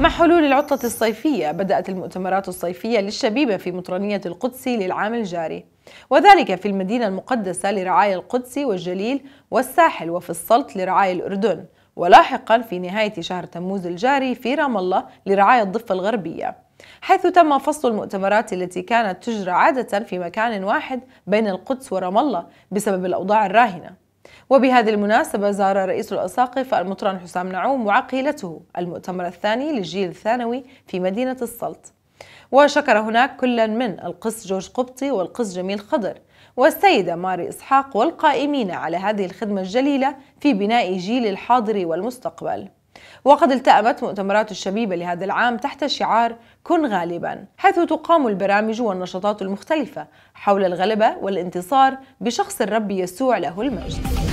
مع حلول العطلة الصيفية بدأت المؤتمرات الصيفية للشبيبة في مطرانية القدس للعام الجاري وذلك في المدينة المقدسة لرعايا القدس والجليل والساحل وفي السلط لرعايا الأردن ولاحقا في نهاية شهر تموز الجاري في رام الله لرعايا الضفة الغربية حيث تم فصل المؤتمرات التي كانت تجرى عادة في مكان واحد بين القدس ورام الله بسبب الأوضاع الراهنة وبهذه المناسبة زار رئيس الأساقف المطران حسام نعوم وعقيلته المؤتمر الثاني للجيل الثانوي في مدينة السلط وشكر هناك كلا من القس جورج قبطي والقس جميل خضر والسيدة ماري إسحاق والقائمين على هذه الخدمة الجليلة في بناء جيل الحاضر والمستقبل وقد التأمت مؤتمرات الشبيبة لهذا العام تحت شعار كن غالبا حيث تقام البرامج والنشاطات المختلفة حول الغلبة والانتصار بشخص الرب يسوع له المجد